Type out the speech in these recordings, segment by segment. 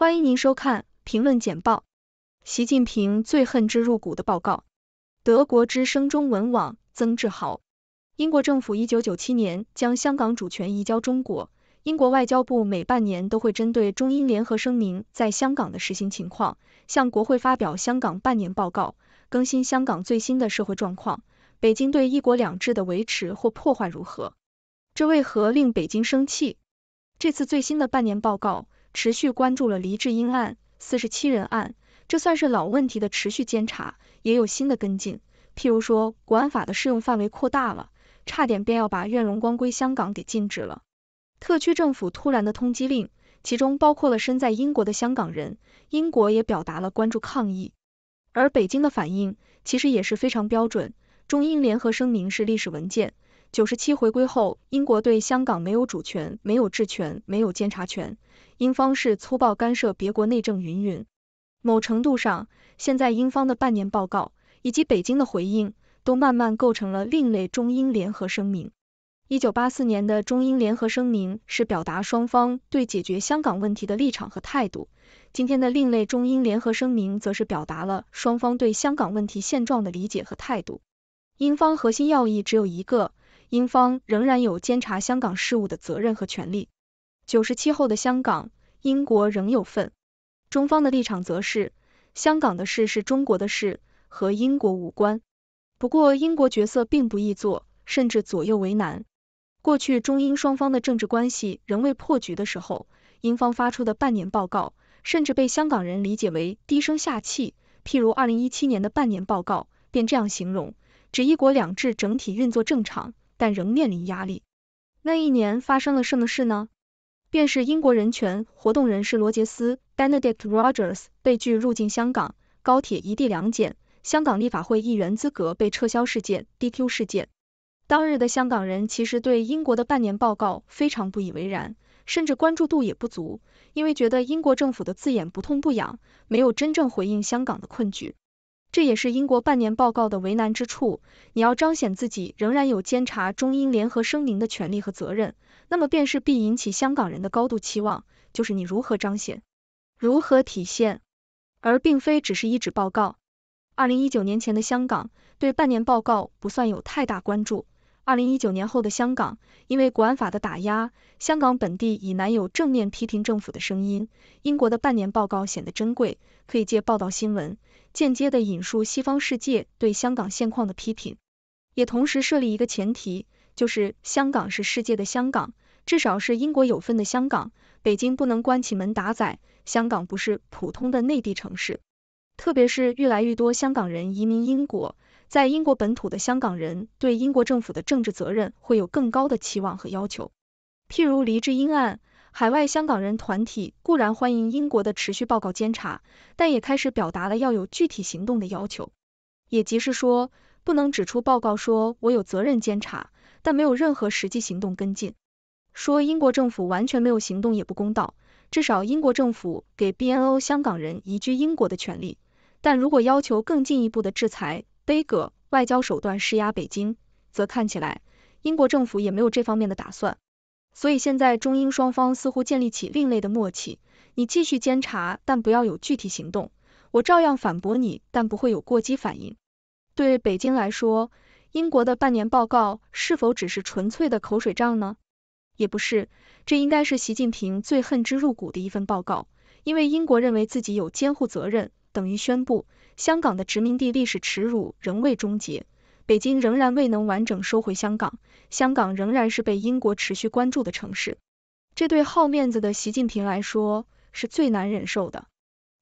欢迎您收看评论简报。习近平最恨之入骨的报告。德国之声中文网曾志豪：英国政府一九九七年将香港主权移交中国，英国外交部每半年都会针对中英联合声明在香港的实行情况，向国会发表香港半年报告，更新香港最新的社会状况。北京对“一国两制”的维持或破坏如何？这为何令北京生气？这次最新的半年报告。持续关注了黎智英案、四十七人案，这算是老问题的持续监察，也有新的跟进。譬如说，国安法的适用范围扩大了，差点便要把苑荣光归香港给禁止了。特区政府突然的通缉令，其中包括了身在英国的香港人，英国也表达了关注抗议。而北京的反应其实也是非常标准，中英联合声明是历史文件。九十七回归后，英国对香港没有主权、没有治权、没有监察权，英方是粗暴干涉别国内政云云。某程度上，现在英方的半年报告以及北京的回应，都慢慢构成了“另类中英联合声明”。一九八四年的中英联合声明是表达双方对解决香港问题的立场和态度，今天的“另类中英联合声明”则是表达了双方对香港问题现状的理解和态度。英方核心要义只有一个。英方仍然有监察香港事务的责任和权利，九十七后的香港，英国仍有份。中方的立场则是，香港的事是中国的事，和英国无关。不过，英国角色并不易做，甚至左右为难。过去中英双方的政治关系仍未破局的时候，英方发出的半年报告，甚至被香港人理解为低声下气。譬如二零一七年的半年报告，便这样形容：指“一国两制”整体运作正常。但仍面临压力。那一年发生了什么事呢？便是英国人权活动人士罗杰斯 d e n e d i c t Rogers） 被拒入境香港，高铁一地两检，香港立法会议员资格被撤销事件 （DQ 事件）。当日的香港人其实对英国的半年报告非常不以为然，甚至关注度也不足，因为觉得英国政府的字眼不痛不痒，没有真正回应香港的困局。这也是英国半年报告的为难之处，你要彰显自己仍然有监察中英联合声明的权利和责任，那么便是必引起香港人的高度期望，就是你如何彰显、如何体现，而并非只是一纸报告。二零一九年前的香港对半年报告不算有太大关注。二零一九年后的香港，因为国安法的打压，香港本地已难有正面批评政府的声音。英国的半年报告显得珍贵，可以借报道新闻，间接地引述西方世界对香港现况的批评，也同时设立一个前提，就是香港是世界的香港，至少是英国有份的香港。北京不能关起门打宰，香港不是普通的内地城市，特别是越来越多香港人移民英国。在英国本土的香港人对英国政府的政治责任会有更高的期望和要求，譬如黎智英案，海外香港人团体固然欢迎英国的持续报告监察，但也开始表达了要有具体行动的要求，也即是说，不能指出报告说我有责任监察，但没有任何实际行动跟进，说英国政府完全没有行动也不公道，至少英国政府给 BNO 香港人移居英国的权利，但如果要求更进一步的制裁。悲格外交手段施压北京，则看起来英国政府也没有这方面的打算。所以现在中英双方似乎建立起另类的默契：你继续监察，但不要有具体行动；我照样反驳你，但不会有过激反应。对北京来说，英国的半年报告是否只是纯粹的口水仗呢？也不是，这应该是习近平最恨之入骨的一份报告，因为英国认为自己有监护责任，等于宣布。香港的殖民地历史耻辱仍未终结，北京仍然未能完整收回香港，香港仍然是被英国持续关注的城市。这对好面子的习近平来说是最难忍受的。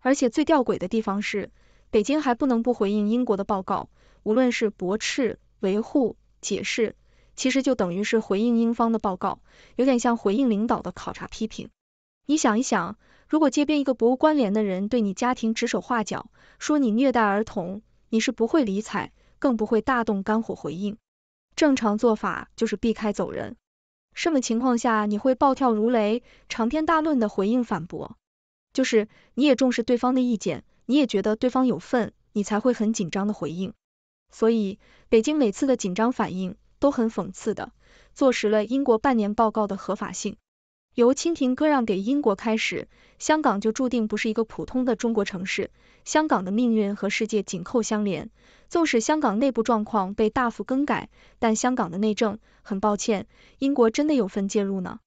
而且最吊诡的地方是，北京还不能不回应英国的报告，无论是驳斥、维护、解释，其实就等于是回应英方的报告，有点像回应领导的考察批评。你想一想。如果街边一个博物关联的人对你家庭指手画脚，说你虐待儿童，你是不会理睬，更不会大动肝火回应。正常做法就是避开走人。什么情况下你会暴跳如雷、长篇大论的回应反驳？就是你也重视对方的意见，你也觉得对方有份，你才会很紧张的回应。所以北京每次的紧张反应都很讽刺的，坐实了英国半年报告的合法性。由清廷割让给英国开始，香港就注定不是一个普通的中国城市。香港的命运和世界紧扣相连，纵使香港内部状况被大幅更改，但香港的内政，很抱歉，英国真的有份介入呢。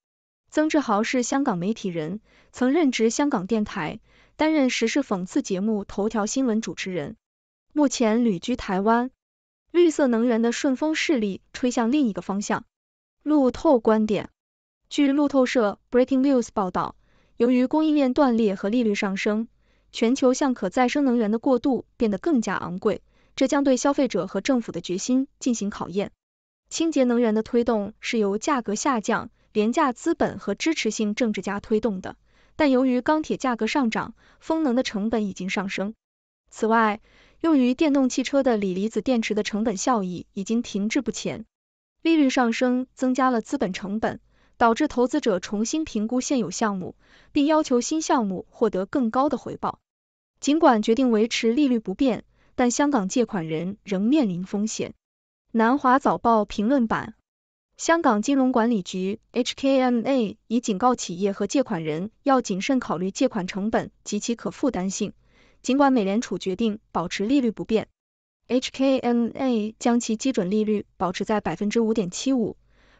曾志豪是香港媒体人，曾任职香港电台，担任时事讽刺节目《头条新闻》主持人，目前旅居台湾。绿色能源的顺风势力吹向另一个方向。路透观点。据路透社 Breaking News 报道，由于供应链断裂和利率上升，全球向可再生能源的过渡变得更加昂贵，这将对消费者和政府的决心进行考验。清洁能源的推动是由价格下降、廉价资本和支持性政治家推动的，但由于钢铁价格上涨，风能的成本已经上升。此外，用于电动汽车的锂离子电池的成本效益已经停滞不前，利率上升增加了资本成本。导致投资者重新评估现有项目，并要求新项目获得更高的回报。尽管决定维持利率不变，但香港借款人仍面临风险。南华早报评论版：香港金融管理局 （HKMA） 已警告企业和借款人要谨慎考虑借款成本及其可负担性。尽管美联储决定保持利率不变，HKMA 将其基准利率保持在百分之五点七五。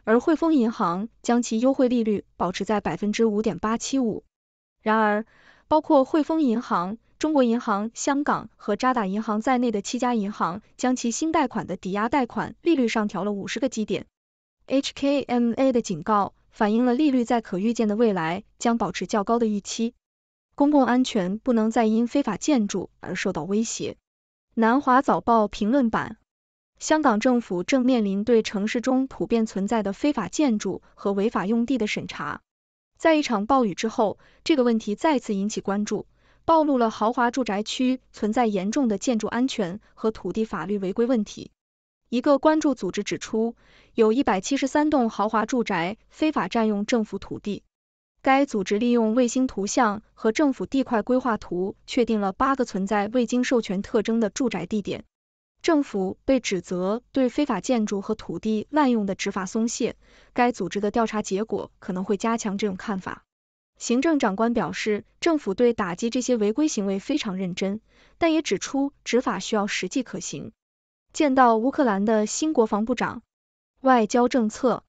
而汇丰银行将其优惠利率保持在百分之五点八七五。然而，包括汇丰银行、中国银行香港和渣打银行在内的七家银行将其新贷款的抵押贷款利率上调了五十个基点。HKMA 的警告反映了利率在可预见的未来将保持较高的预期。公共安全不能再因非法建筑而受到威胁。南华早报评论版。香港政府正面临对城市中普遍存在的非法建筑和违法用地的审查。在一场暴雨之后，这个问题再次引起关注，暴露了豪华住宅区存在严重的建筑安全和土地法律违规问题。一个关注组织指出，有一百七十三栋豪华住宅非法占用政府土地。该组织利用卫星图像和政府地块规划图，确定了八个存在未经授权特征的住宅地点。政府被指责对非法建筑和土地滥用的执法松懈，该组织的调查结果可能会加强这种看法。行政长官表示，政府对打击这些违规行为非常认真，但也指出执法需要实际可行。见到乌克兰的新国防部长，外交政策，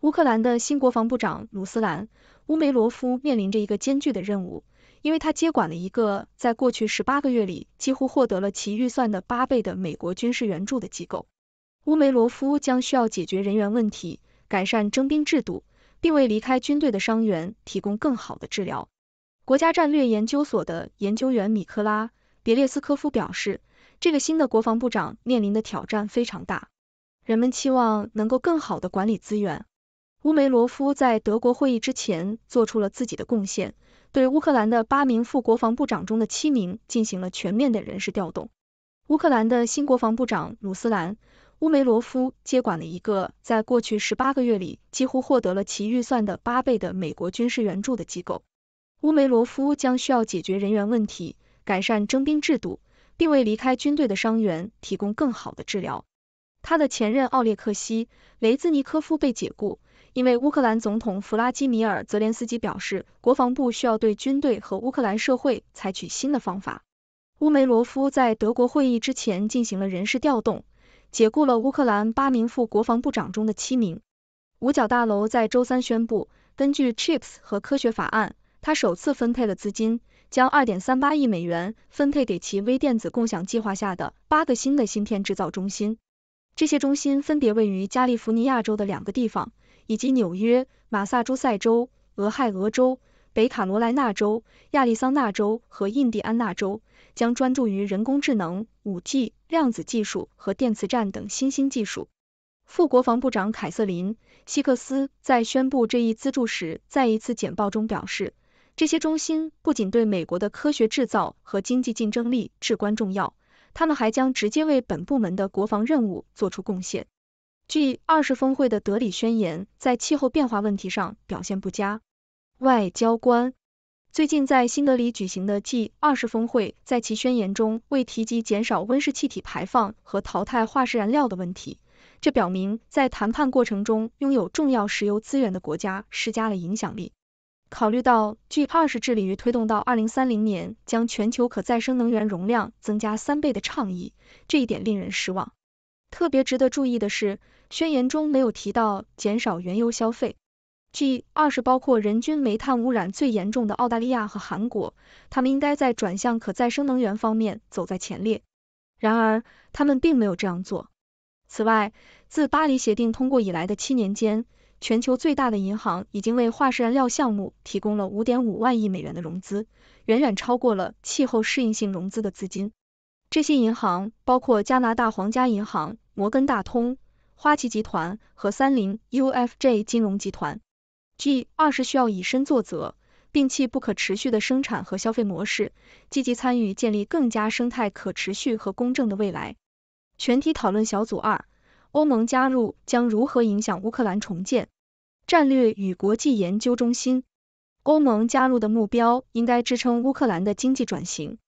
乌克兰的新国防部长鲁斯兰·乌梅罗夫面临着一个艰巨的任务。因为他接管了一个在过去十八个月里几乎获得了其预算的八倍的美国军事援助的机构，乌梅罗夫将需要解决人员问题、改善征兵制度，并为离开军队的伤员提供更好的治疗。国家战略研究所的研究员米克拉别列斯科夫表示，这个新的国防部长面临的挑战非常大，人们期望能够更好的管理资源。乌梅罗夫在德国会议之前做出了自己的贡献。对乌克兰的八名副国防部长中的七名进行了全面的人事调动。乌克兰的新国防部长鲁斯兰·乌梅罗夫接管了一个在过去十八个月里几乎获得了其预算的八倍的美国军事援助的机构。乌梅罗夫将需要解决人员问题、改善征兵制度，并为离开军队的伤员提供更好的治疗。他的前任奥列克西·雷兹尼科夫被解雇。因为乌克兰总统弗拉基米尔·泽连斯基表示，国防部需要对军队和乌克兰社会采取新的方法。乌梅罗夫在德国会议之前进行了人事调动，解雇了乌克兰八名副国防部长中的七名。五角大楼在周三宣布，根据 Chips 和科学法案，他首次分配了资金，将2.38亿美元分配给其微电子共享计划下的八个新的芯片制造中心。这些中心分别位于加利福尼亚州的两个地方。以及纽约、马萨诸塞州、俄亥俄州、北卡罗来纳州、亚利桑那州和印第安纳州将专注于人工智能、五 G、量子技术和电磁战等新兴技术。副国防部长凯瑟琳·希克斯在宣布这一资助时，在一次简报中表示，这些中心不仅对美国的科学制造和经济竞争力至关重要，他们还将直接为本部门的国防任务做出贡献。G 二十峰会的德里宣言在气候变化问题上表现不佳。外交官最近在新德里举行的 G 二十峰会在其宣言中未提及减少温室气体排放和淘汰化石燃料的问题，这表明在谈判过程中拥有重要石油资源的国家施加了影响力。考虑到 G 二十致力于推动到二零三零年将全球可再生能源容量增加三倍的倡议，这一点令人失望。特别值得注意的是。宣言中没有提到减少原油消费。G 二是包括人均煤炭污染最严重的澳大利亚和韩国，他们应该在转向可再生能源方面走在前列。然而，他们并没有这样做。此外，自巴黎协定通过以来的七年间，全球最大的银行已经为化石燃料项目提供了五点五万亿美元的融资，远远超过了气候适应性融资的资金。这些银行包括加拿大皇家银行、摩根大通。花旗集团和三菱 U F J 金融集团。G 二是需要以身作则，摒弃不可持续的生产和消费模式，积极参与建立更加生态、可持续和公正的未来。全体讨论小组二：欧盟加入将如何影响乌克兰重建？战略与国际研究中心：欧盟加入的目标应该支撑乌克兰的经济转型，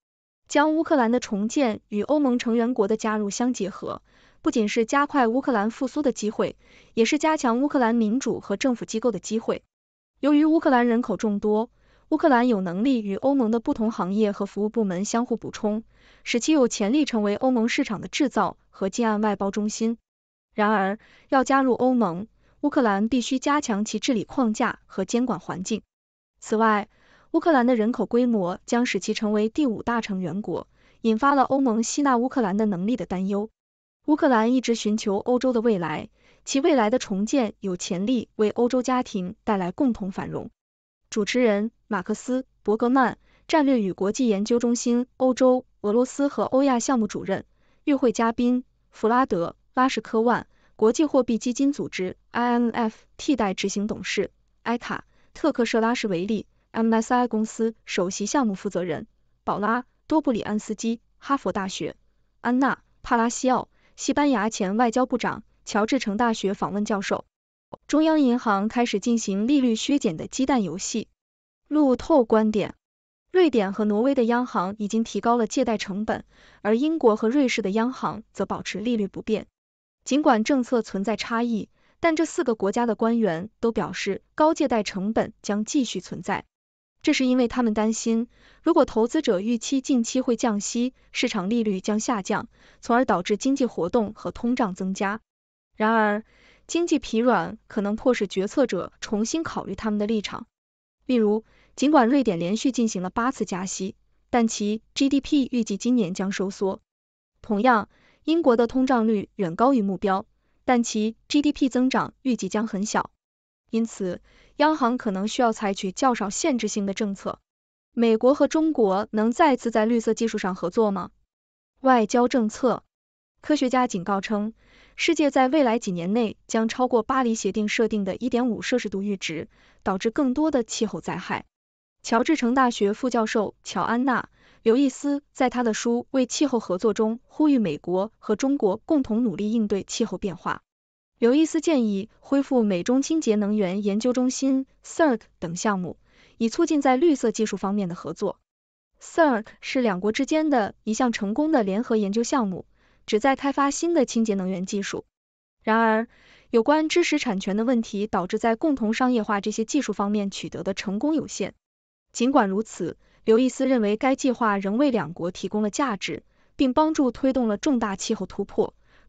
将乌克兰的重建与欧盟成员国的加入相结合。不仅是加快乌克兰复苏的机会，也是加强乌克兰民主和政府机构的机会。由于乌克兰人口众多，乌克兰有能力与欧盟的不同行业和服务部门相互补充，使其有潜力成为欧盟市场的制造和近岸外包中心。然而，要加入欧盟，乌克兰必须加强其治理框架和监管环境。此外，乌克兰的人口规模将使其成为第五大成员国，引发了欧盟吸纳乌克兰的能力的担忧。乌克兰一直寻求欧洲的未来，其未来的重建有潜力为欧洲家庭带来共同繁荣。主持人：马克思·伯格曼，战略与国际研究中心欧洲、俄罗斯和欧亚项目主任；与会嘉宾：弗拉德·拉什科万，国际货币基金组织 （IMF） 替代执行董事；埃卡·特克舍拉什维利，MSI 公司首席项目负责人；保拉·多布里安斯基，哈佛大学；安娜·帕拉西奥。西班牙前外交部长、乔治城大学访问教授，中央银行开始进行利率削减的“鸡蛋游戏”。路透观点：瑞典和挪威的央行已经提高了借贷成本，而英国和瑞士的央行则保持利率不变。尽管政策存在差异，但这四个国家的官员都表示，高借贷成本将继续存在。这是因为他们担心，如果投资者预期近期会降息，市场利率将下降，从而导致经济活动和通胀增加。然而，经济疲软可能迫使决策者重新考虑他们的立场。例如，尽管瑞典连续进行了八次加息，但其 GDP 预计今年将收缩。同样，英国的通胀率远高于目标，但其 GDP 增长预计将很小。因此，央行可能需要采取较少限制性的政策。美国和中国能再次在绿色技术上合作吗？外交政策科学家警告称，世界在未来几年内将超过巴黎协定设定的1.5摄氏度阈值，导致更多的气候灾害。乔治城大学副教授乔安娜·刘易斯在他的书《为气候合作》中呼吁美国和中国共同努力应对气候变化。刘易斯建议恢复美中清洁能源研究中心 （SERC） 等项目，以促进在绿色技术方面的合作。SERC 是两国之间的一项成功的联合研究项目，旨在开发新的清洁能源技术。然而，有关知识产权的问题导致在共同商业化这些技术方面取得的成功有限。尽管如此，刘易斯认为该计划仍为两国提供了价值，并帮助推动了重大气候突破。